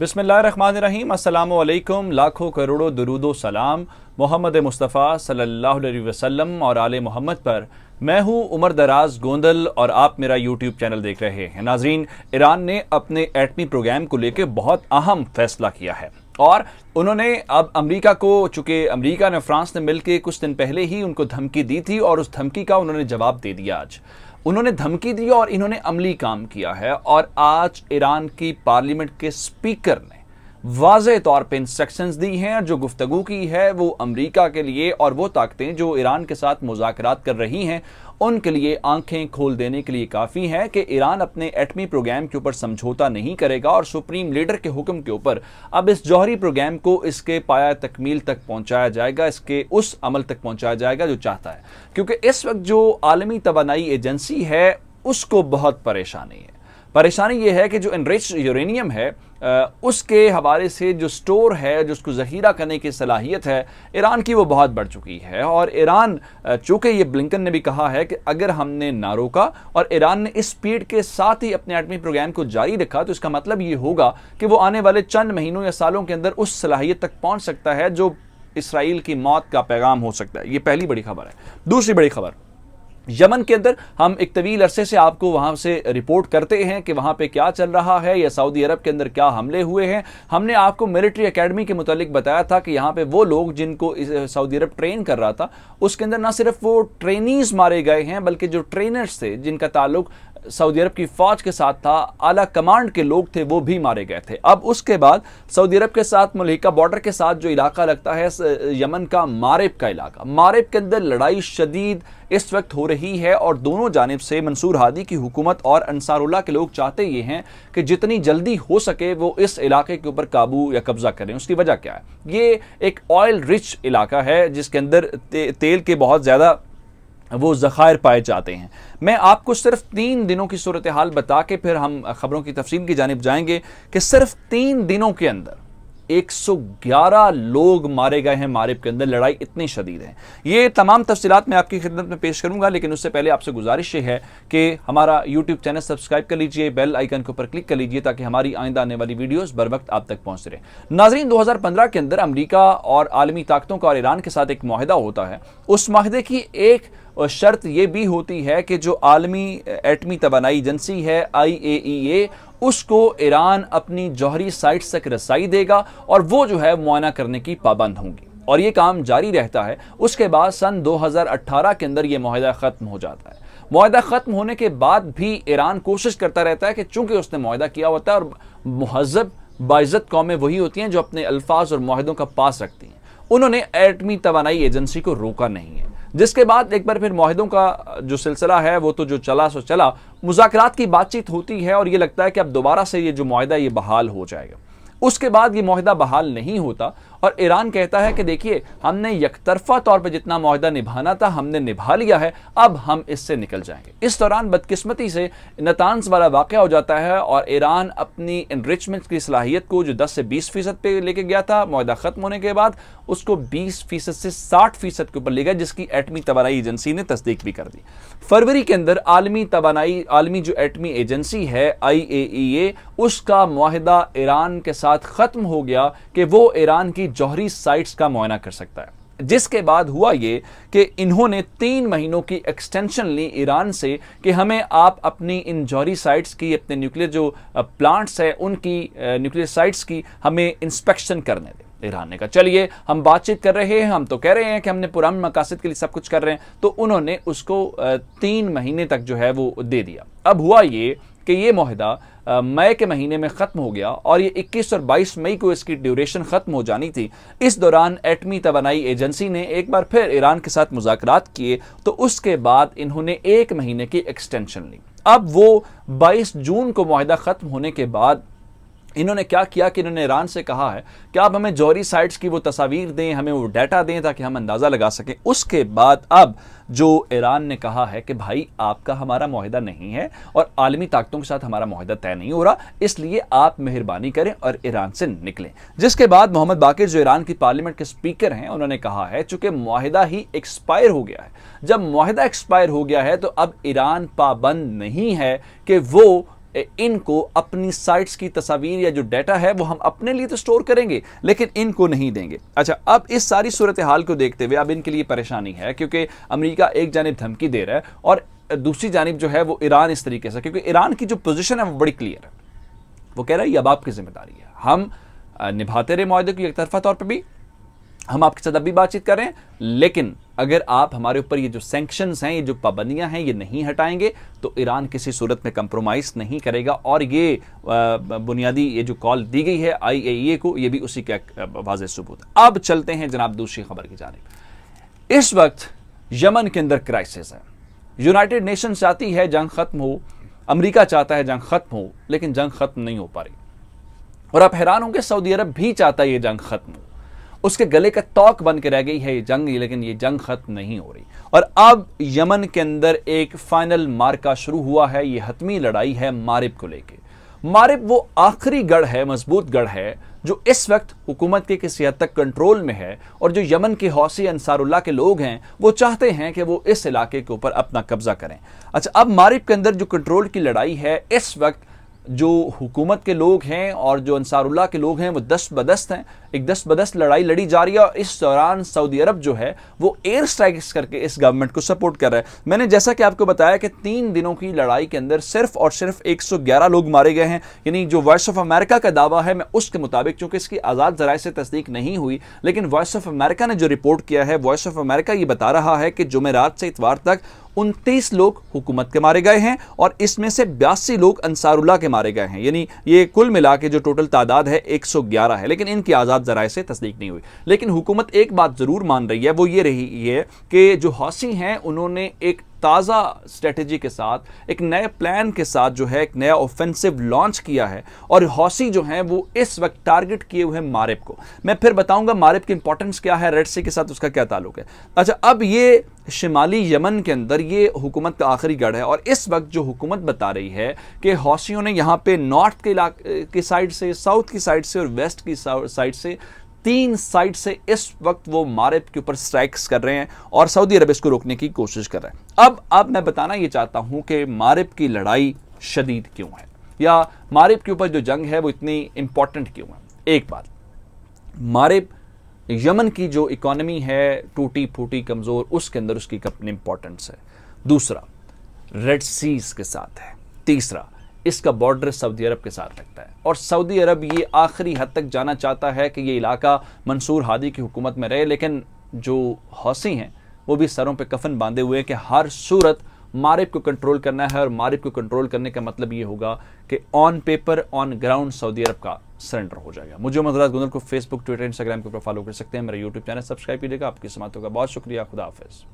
बिसमीम अल्लाम लाखों करोड़ों दरुदो सलाम मोहम्मद मुस्तफ़ा सल्लल्लाहु अलैहि वसल्लम और आल मोहम्मद पर मैं हूं उमर दराज गोंदल और आप मेरा यूट्यूब चैनल देख रहे हैं नाजरीन ईरान ने अपने एटमी प्रोग्राम को लेकर बहुत अहम फैसला किया है और उन्होंने अब अमेरिका को चूंकि अमेरिका ने फ्रांस ने मिलकर कुछ दिन पहले ही उनको धमकी दी थी और उस धमकी का उन्होंने जवाब दे दिया आज उन्होंने धमकी दी और इन्होंने अमली काम किया है और आज ईरान की पार्लियामेंट के स्पीकर ने वाज तौर पर इंस्ट्रक्शन दी हैं और जो गुफ्तु की है वो अमरीका के लिए और वो ताकतें जो ईरान के साथ मुजाकर कर रही हैं उनके लिए आंखें खोल देने के लिए काफ़ी हैं कि ईरान अपने एटमी प्रोग्राम के ऊपर समझौता नहीं करेगा और सुप्रीम लीडर के हुक्म के ऊपर अब इस जौहरी प्रोग्राम को इसके पाया तकमील तक पहुंचाया जाएगा इसके उस अमल तक पहुंचाया जाएगा जो चाहता है क्योंकि इस वक्त जो आलमी तोानाई एजेंसी है उसको बहुत परेशानी है परेशानी यह है कि जो इनरिच यूरेनियम है उसके हवाले से जो स्टोर है जो उसको ज़ख़ीरा करने की सलाहियत है ईरान की वो बहुत बढ़ चुकी है और ईरान चूँकि ये ब्लिंकन ने भी कहा है कि अगर हमने ना रोका और ईरान ने इस स्पीड के साथ ही अपने एटमी प्रोग्राम को जारी रखा तो इसका मतलब ये होगा कि वो आने वाले चंद महीनों या सालों के अंदर उस सलाहियत तक पहुँच सकता है जो इसराइल की मौत का पैगाम हो सकता है ये पहली बड़ी खबर है दूसरी बड़ी खबर यमन के अंदर हम एक तवील अरसे से आपको वहां से रिपोर्ट करते हैं कि वहां पे क्या चल रहा है या सऊदी अरब के अंदर क्या हमले हुए हैं हमने आपको मिलिट्री अकेडमी के मुतालिक बताया था कि यहां पे वो लोग जिनको सऊदी अरब ट्रेन कर रहा था उसके अंदर ना सिर्फ वो ट्रेनिंग मारे गए हैं बल्कि जो ट्रेनर्स थे जिनका ताल्लुक सऊदी अरब की फ़ौज के साथ था आला कमांड के लोग थे वो भी मारे गए थे अब उसके बाद सऊदी अरब के साथ मलिका बॉर्डर के साथ जो इलाका लगता है यमन का मारेब का इलाका मारेब के अंदर लड़ाई शदीद इस वक्त हो रही है और दोनों जानब से मंसूर हादी की हुकूमत और अनसारुल्ला के लोग चाहते ये हैं कि जितनी जल्दी हो सके वो इस इलाके के ऊपर काबू या कब्जा करें उसकी वजह क्या है ये एक ऑयल रिच इलाका है जिसके अंदर ते, तेल के बहुत ज़्यादा वो ज़ख़ायर पाए जाते हैं मैं आपको सिर्फ तीन दिनों की सूरत हाल बता के फिर हम ख़बरों की तफसील की जानब जाएंगे कि सिर्फ तीन दिनों के अंदर 111 लोग मारे गए हैं मारिब के अंदर लड़ाई इतनी शदीद है ये तमाम तफसीत मैं आपकी खिदमत में पेश करूंगा लेकिन उससे पहले आपसे गुजारिश ये है कि हमारा यूट्यूब चैनल सब्सक्राइब कर लीजिए बेल आइकन के ऊपर क्लिक कर लीजिए ताकि हमारी आइंदा आने वाली वीडियोस बर वक्त आप तक पहुंच रहे नाजरीन पंद्रह के अंदर अमरीका और आलमी ताकतों का और ईरान के साथ एक माहदा होता है उस माहदे की एक और शर्त यह भी होती है कि जो आलमी एटमी तोानाई एजेंसी है आई ए उसको ईरान अपनी जौहरी साइट्स तक रसाई देगा और वो जो है मुआयना करने की पाबंद होंगी और ये काम जारी रहता है उसके बाद सन 2018 के अंदर ये माहिदा ख़त्म हो जाता है माहा ख़त्म होने के बाद भी ईरान कोशिश करता रहता है कि चूंकि उसने माहा किया होता है और महजब बाज़त कौमें वही होती हैं जो अपने अल्फाज और माहिदों का पास रखती हैं उन्होंने एटमी तोानाई एजेंसी को रोका नहीं है जिसके बाद एक बार फिर माहिदों का जो सिलसिला है वो तो जो चला सो चला मुजाकर की बातचीत होती है और ये लगता है कि अब दोबारा से ये जो माहिदा ये बहाल हो जाएगा उसके बाद ये माहिदा बहाल नहीं होता और ईरान कहता है कि देखिए हमने यकतरफा तौर पर जितना माहदा निभाना था हमने निभा लिया है अब हम इससे निकल जाएंगे इस दौरान बदकिस्मती से नतानस वाला वाक़ हो जाता है और ईरान अपनी इनरिचमेंट की सलाहियत को जो दस से बीस फ़ीसद पर लेके गया था माहदा ख़त्म होने के बाद उसको बीस फ़ीसद से साठ फ़ीसद के ऊपर ले गया जिसकी एटमी तोानाई एजेंसी ने तस्दीक भी कर दी फरवरी के अंदर आलमी तोानाई आलमी जो एटमी एजेंसी है आई ए ई ए उसका माहदा ईरान के साथ ख़त्म हो गया कि वो ईरान की की जौहरी साइट्स का मुआयना कर सकता है जिसके बाद हुआ ये कि इन्होंने तीन महीनों की एक्सटेंशन ली ईरान से कि हमें आप अपनी इन जौहरी साइट्स की अपने न्यूक्लियर जो प्लांट्स हैं उनकी न्यूक्लियर साइट्स की हमें इंस्पेक्शन करने दें ईरान ने कहा चलिए हम बातचीत कर रहे हैं हम तो कह रहे हैं कि हमने पुरान मकासद के लिए सब कुछ कर रहे हैं तो उन्होंने उसको तीन महीने तक जो है वो दे दिया अब हुआ ये कि ये माहिदा मई के महीने में ख़त्म हो गया और ये 21 और 22 मई को इसकी ड्यूरेशन ख़त्म हो जानी थी इस दौरान एटमी तोनाई एजेंसी ने एक बार फिर ईरान के साथ मुजाकर किए तो उसके बाद इन्होंने एक महीने की एक्सटेंशन ली अब वो 22 जून को माहिदा ख़त्म होने के बाद इन्होंने क्या किया कि इन्होंने ईरान से कहा है कि आप हमें जौहरी साइट्स की वो तस्वीर दें हमें वो डाटा दें ताकि हम अंदाज़ा लगा सकें उसके बाद अब जो ईरान ने कहा है कि भाई आपका हमारा माहिदा नहीं है और आलमी ताकतों के साथ हमारा माहिदा तय नहीं हो रहा इसलिए आप मेहरबानी करें और ईरान से निकलें जिसके बाद मोहम्मद बाकिर जो ईरान की पार्लियामेंट के स्पीकर हैं उन्होंने कहा है चूंकि माहिदा ही एक्सपायर हो गया है जब माहिदा एक्सपायर हो गया है तो अब ईरान पाबंद नहीं है कि वो इनको अपनी साइट्स की तस्वीर या जो डाटा है वो हम अपने लिए तो स्टोर करेंगे लेकिन इनको नहीं देंगे अच्छा अब इस सारी सूरत हाल को देखते हुए अब इनके लिए परेशानी है क्योंकि अमरीका एक जानब धमकी दे रहा है और दूसरी जानब जो है वो ईरान इस तरीके से क्योंकि ईरान की जो पोजिशन है वो बड़ी क्लियर है वो कह रहा है ये अब आपकी जिम्मेदारी है हम निभाते रहे माहे को एक तरफा तौर पर भी हम आपके साथ अभी बातचीत कर रहे हैं लेकिन अगर आप हमारे ऊपर ये जो सेंक्शन हैं ये जो पाबंदियां हैं ये नहीं हटाएंगे तो ईरान किसी सूरत में कंप्रोमाइज़ नहीं करेगा और ये बुनियादी ये जो कॉल दी गई है आईएईए e को ये भी उसी का वाज सबूत अब चलते हैं जनाब दूसरी खबर की जाने इस वक्त यमन के अंदर क्राइसिस है यूनाइटेड नेशन चाहती है जंग ख़त्म हो अमरीका चाहता है जंग ख़त्म हो लेकिन जंग ख़त्म नहीं हो पा रही और आप हैरान होंगे सऊदी अरब भी चाहता है ये जंग ख़त्म हो उसके गले का तौक बन के रह गई है ये जंग लेकिन ये जंग खत्म नहीं हो रही और अब यमन के अंदर एक फाइनल मार्का शुरू हुआ है ये हतमी लड़ाई है मारिब को लेके मारिब वो आखिरी गढ़ है मजबूत गढ़ है जो इस वक्त हुकूमत के किसी हद तक कंट्रोल में है और जो यमन के हौसी अंसारुल्ला के लोग हैं वो चाहते हैं कि वो इस इलाके के ऊपर अपना कब्जा करें अच्छा अब मारिब के अंदर जो कंट्रोल की लड़ाई है इस वक्त जो हुकूमत के लोग हैं और जो अंसारुल्ला के लोग हैं वो दस्त बदस्त हैं एक दस बदस्त लड़ाई लड़ी जा रही है और इस दौरान सऊदी अरब जो है वो एयर स्ट्राइक्स करके इस गवर्नमेंट को सपोर्ट कर रहा है मैंने जैसा कि आपको बताया कि तीन दिनों की लड़ाई के अंदर सिर्फ और सिर्फ 111 लोग मारे गए हैं यानी जो वॉइस ऑफ अमेरिका का दावा है मैं उसके मुताबिक चूंकि इसकी आज़ाद जराए से तस्दीक नहीं हुई लेकिन वॉइस ऑफ अमेरिका ने जो रिपोर्ट किया है वॉइस ऑफ अमेरिका ये बता रहा है कि जुमेरात से इतवार तक उनतीस लोग हुकूमत के मारे गए हैं और इसमें से बयासी लोग अंसारुल्ला के मारे गए हैं यानी ये कुल मिला के जो टोटल तादाद है 111 है लेकिन इनकी आज़ाद ज़राए से तस्दीक नहीं हुई लेकिन हुकूमत एक बात ज़रूर मान रही है वो ये रही है कि जो हौसी हैं उन्होंने एक ताज़ा स्ट्रेटजी के साथ एक नए प्लान के साथ जो है एक नया ऑफेंसिव लॉन्च किया है और हौसी जो हैं वो इस वक्त टारगेट किए हुए हैं मारिब को मैं फिर बताऊंगा मारिब की इंपॉर्टेंस क्या है रेड सी के साथ उसका क्या ताल्लुक है अच्छा अब ये शिमाली यमन के अंदर ये हुकूमत का आखिरी गढ़ है और इस वक्त जो हुकूमत बता रही है कि हौसियों ने यहाँ पे नॉर्थ के इलाके की साइड से साउथ की साइड से और वेस्ट की साइड से तीन साइड से इस वक्त वो मारब के ऊपर स्ट्राइक्स कर रहे हैं और सऊदी अरब इसको रोकने की कोशिश कर रहे हैं अब अब मैं बताना ये चाहता हूं कि मारब की लड़ाई शदीद क्यों है या मारब के ऊपर जो जंग है वो इतनी इंपॉर्टेंट क्यों है एक बात मारेब यमन की जो इकोनॉमी है टूटी फूटी कमज़ोर उसके अंदर उसकी अपनी इंपॉर्टेंस है दूसरा रेड सीज के साथ है तीसरा इसका बॉर्डर सऊदी अरब के साथ लगता है और सऊदी अरब ये आखिरी हद तक जाना चाहता है कि ये इलाका मंसूर हादी की हुकूमत में रहे लेकिन जो हौसी हैं वो भी सरों पे कफन बांधे हुए कि हर सूरत मारिफ को कंट्रोल करना है और मारिफ को कंट्रोल करने का मतलब ये होगा कि on paper on ground Saudi Arab का सरेंडर हो जाएगा मुझे मजराज गुंदर को फेसबुक ट्विटर इंस्टाग्राम के ऊपर फॉलो कर सकते हैं मेरा यूट्यूब चैनल सब्सक्राइब कीजिएगा आपकी समातों का बहुत शुक्रिया खुदा हाफिज़